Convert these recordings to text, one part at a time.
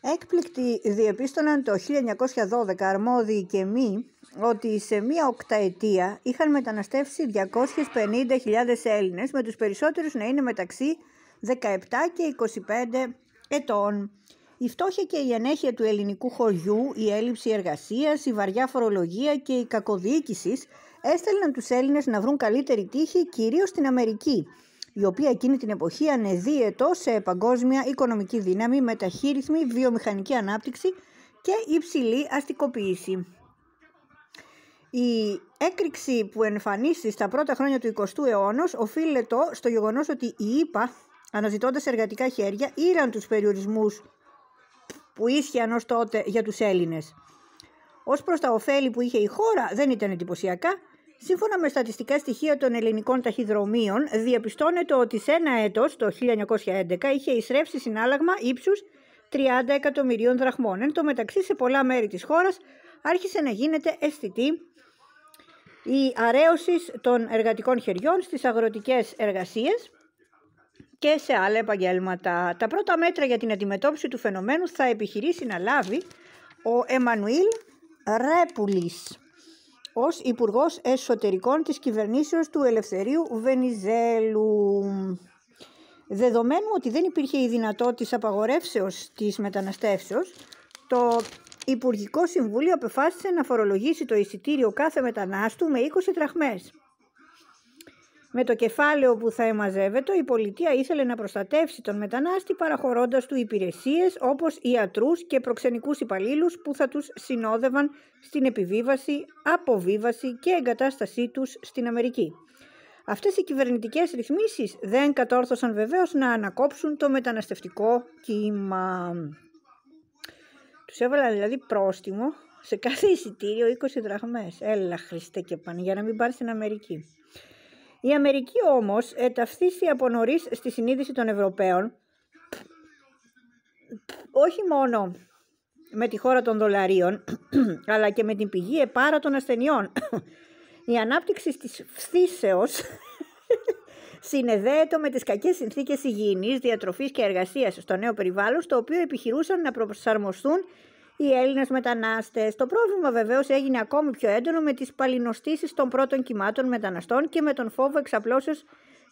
Έκπληκτοι διεπίστωναν το 1912 αρμόδιοι και μη ότι σε μία οκταετία είχαν μεταναστεύσει 250.000 Έλληνες με τους περισσότερους να είναι μεταξύ 17 και 25 ετών. Η φτώχεια και η ανέχεια του ελληνικού χωριού, η έλλειψη εργασίας, η βαριά φορολογία και η κακοδιοίκησης έστελναν τους Έλληνες να βρουν καλύτερη τύχη κυρίως στην Αμερική η οποία εκείνη την εποχή ανεδίαιτο σε παγκόσμια οικονομική δύναμη μεταχείρισμη, βιομηχανική ανάπτυξη και υψηλή αστικοποίηση. Η έκρηξη που εμφανίστηκε στα πρώτα χρόνια του 20ου αιώνα οφείλεται στο γεγονός ότι η ΙΠΑ, αναζητώντας εργατικά χέρια, ήραν τους περιορισμούς που ίσχυαν ως τότε για τους Έλληνες. Ως προς τα ωφέλη που είχε η χώρα δεν ήταν εντυπωσιακά, Σύμφωνα με στατιστικά στοιχεία των ελληνικών ταχυδρομείων, διαπιστώνεται ότι σε ένα έτος, το 1911, είχε εισρέψει συνάλλαγμα ύψους 30 εκατομμυρίων δραχμών. Εν τω μεταξύ, σε πολλά μέρη της χώρας άρχισε να γίνεται αισθητή η αρέωση των εργατικών χεριών στις αγροτικές εργασίες και σε άλλα επαγγέλματα. Τα πρώτα μέτρα για την αντιμετώπιση του φαινομένου θα επιχειρήσει να λάβει ο Εμμανουήλ Ρέπουλης ως Υπουργός Εσωτερικών της Κυβερνήσεως του Ελευθερίου Βενιζέλου. Δεδομένου ότι δεν υπήρχε η δυνατότητα της απαγορεύσεως της μεταναστεύσεως, το Υπουργικό Συμβούλιο αποφάσισε να φορολογήσει το εισιτήριο κάθε μετανάστου με 20 τραχμές. Με το κεφάλαιο που θα εμαζεύεται, η πολιτεία ήθελε να προστατεύσει τον μετανάστη παραχωρώντας του υπηρεσίες όπως ιατρούς και προξενικούς υπαλλήλους που θα τους συνόδευαν στην επιβίβαση, αποβίβαση και εγκατάστασή τους στην Αμερική. Αυτές οι κυβερνητικές ρυθμίσεις δεν κατόρθωσαν βεβαίως να ανακόψουν το μεταναστευτικό κύμα. Τους έβαλαν δηλαδή πρόστιμο σε κάθε εισιτήριο 20 δραχμές. Έλα Χριστέ και πάνε για να μην πάρεις στην Αμερική. Η Αμερική όμως εταυθίστη από νωρίς στη συνείδηση των Ευρωπαίων όχι μόνο με τη χώρα των δολαρίων αλλά και με την πηγή επάρα των ασθενειών. Η ανάπτυξη της φθήσεως συνεδέεται με τις κακές συνθήκες υγιεινής, διατροφής και εργασίας στο νέο περιβάλλον στο οποίο επιχειρούσαν να προσαρμοστούν οι Έλληνες μετανάστες. Το πρόβλημα βεβαίως έγινε ακόμη πιο έντονο με τις παλινοστήσεις των πρώτων κυμάτων μεταναστών και με τον φόβο εξαπλώσεως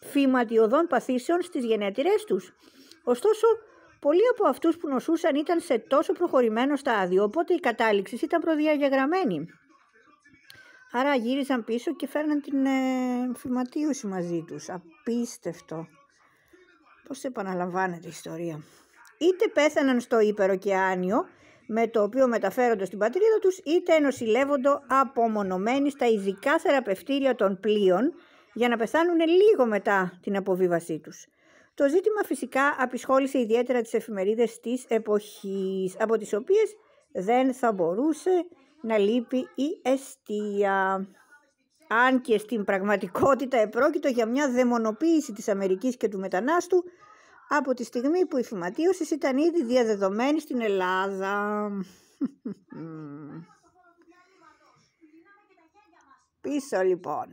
φυματιωδών παθήσεων στις γενέτειρές τους. Ωστόσο, πολλοί από αυτούς που νοσούσαν ήταν σε τόσο προχωρημένο στάδιο, οπότε η κατάληξη ήταν προδιαγεγραμμένη. Άρα γύριζαν πίσω και φέρναν την ε, φυματίωση μαζί τους. Απίστευτο. Πώς επαναλαμβάνεται η ιστορία. Είτε πέθαναν στο υπεροκεάνιο, με το οποίο μεταφέρονται στην πατρίδα τους είτε νοσηλεύονται απομονωμένοι στα ειδικά θεραπευτήρια των πλοίων για να πεθάνουν λίγο μετά την αποβίβασή τους. Το ζήτημα φυσικά απασχόλησε ιδιαίτερα τις εφημερίδες της εποχής, από τις οποίες δεν θα μπορούσε να λείπει η αιστεία. Αν και στην πραγματικότητα επρόκειτο για μια δαιμονοποίηση της Αμερικής και του μετανάστου, από τη στιγμή που η φυματίωσης ήταν ήδη διαδεδομένη στην Ελλάδα. Πίσω λοιπόν.